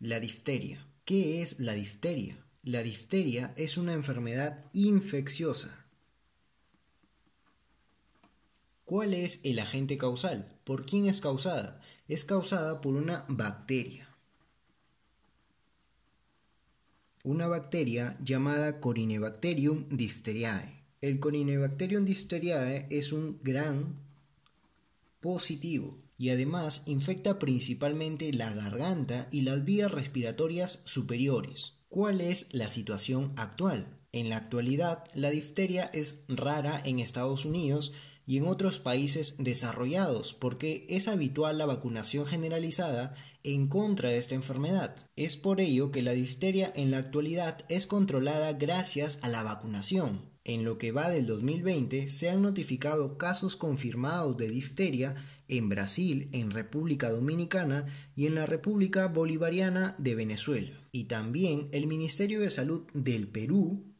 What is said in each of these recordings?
La difteria. ¿Qué es la difteria? La difteria es una enfermedad infecciosa. ¿Cuál es el agente causal? ¿Por quién es causada? Es causada por una bacteria. Una bacteria llamada Corinebacterium difteriae. El Corinebacterium difteriae es un gran positivo y además infecta principalmente la garganta y las vías respiratorias superiores. ¿Cuál es la situación actual? En la actualidad, la difteria es rara en Estados Unidos y en otros países desarrollados porque es habitual la vacunación generalizada en contra de esta enfermedad. Es por ello que la difteria en la actualidad es controlada gracias a la vacunación. En lo que va del 2020, se han notificado casos confirmados de difteria en Brasil, en República Dominicana y en la República Bolivariana de Venezuela. Y también el Ministerio de Salud del Perú.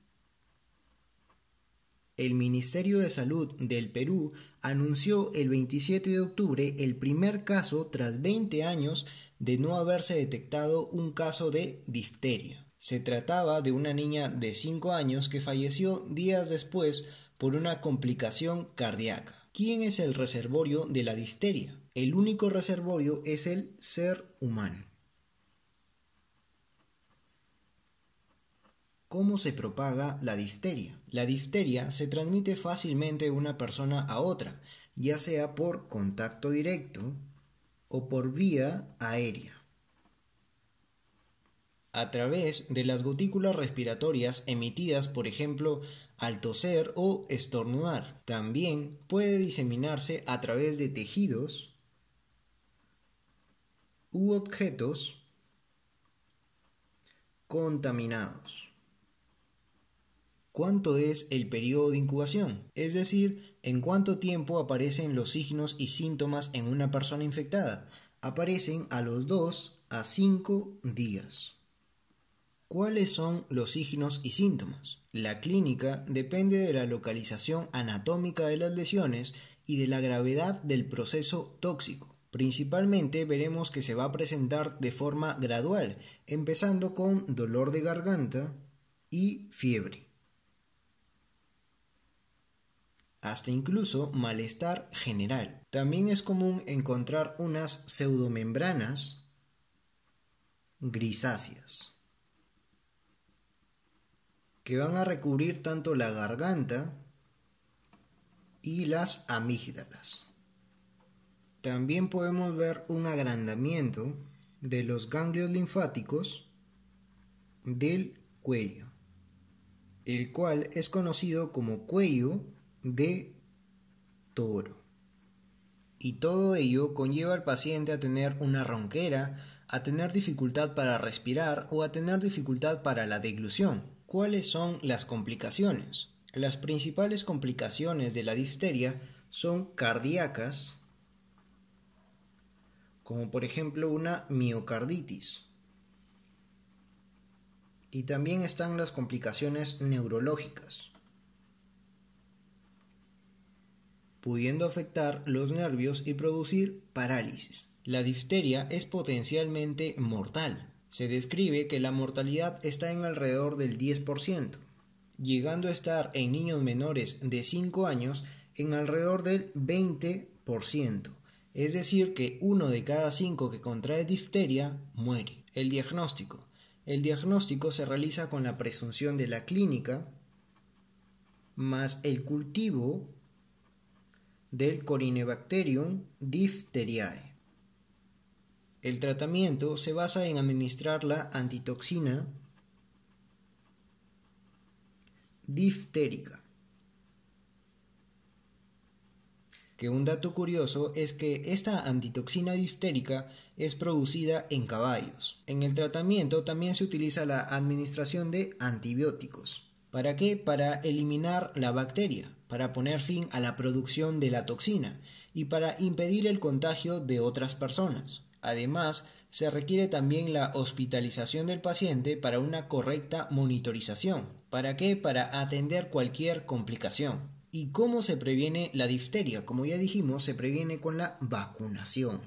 El Ministerio de Salud del Perú anunció el 27 de octubre el primer caso tras 20 años de no haberse detectado un caso de difteria. Se trataba de una niña de 5 años que falleció días después por una complicación cardíaca. ¿Quién es el reservorio de la difteria? El único reservorio es el ser humano. ¿Cómo se propaga la difteria? La difteria se transmite fácilmente de una persona a otra, ya sea por contacto directo o por vía aérea a través de las gotículas respiratorias emitidas, por ejemplo, al toser o estornudar. También puede diseminarse a través de tejidos u objetos contaminados. ¿Cuánto es el periodo de incubación? Es decir, ¿en cuánto tiempo aparecen los signos y síntomas en una persona infectada? Aparecen a los 2 a 5 días. ¿Cuáles son los signos y síntomas? La clínica depende de la localización anatómica de las lesiones y de la gravedad del proceso tóxico. Principalmente veremos que se va a presentar de forma gradual, empezando con dolor de garganta y fiebre. hasta incluso malestar general. También es común encontrar unas pseudomembranas grisáceas que van a recubrir tanto la garganta y las amígdalas. También podemos ver un agrandamiento de los ganglios linfáticos del cuello, el cual es conocido como cuello de toro. Y todo ello conlleva al paciente a tener una ronquera, a tener dificultad para respirar o a tener dificultad para la deglución ¿Cuáles son las complicaciones? Las principales complicaciones de la difteria son cardíacas, como por ejemplo una miocarditis. Y también están las complicaciones neurológicas, pudiendo afectar los nervios y producir parálisis. La difteria es potencialmente mortal, se describe que la mortalidad está en alrededor del 10%, llegando a estar en niños menores de 5 años en alrededor del 20%, es decir que uno de cada cinco que contrae difteria muere. El diagnóstico. El diagnóstico se realiza con la presunción de la clínica más el cultivo del Corinebacterium difteriae. El tratamiento se basa en administrar la antitoxina diftérica. Que un dato curioso es que esta antitoxina diftérica es producida en caballos. En el tratamiento también se utiliza la administración de antibióticos. ¿Para qué? Para eliminar la bacteria, para poner fin a la producción de la toxina y para impedir el contagio de otras personas. Además, se requiere también la hospitalización del paciente para una correcta monitorización. ¿Para qué? Para atender cualquier complicación. ¿Y cómo se previene la difteria? Como ya dijimos, se previene con la vacunación.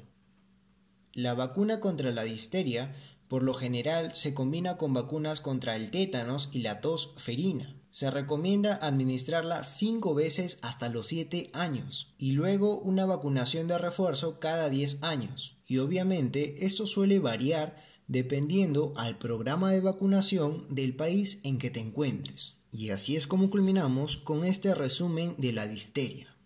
La vacuna contra la difteria por lo general se combina con vacunas contra el tétanos y la tos ferina. Se recomienda administrarla 5 veces hasta los 7 años y luego una vacunación de refuerzo cada 10 años y obviamente esto suele variar dependiendo al programa de vacunación del país en que te encuentres. Y así es como culminamos con este resumen de la difteria.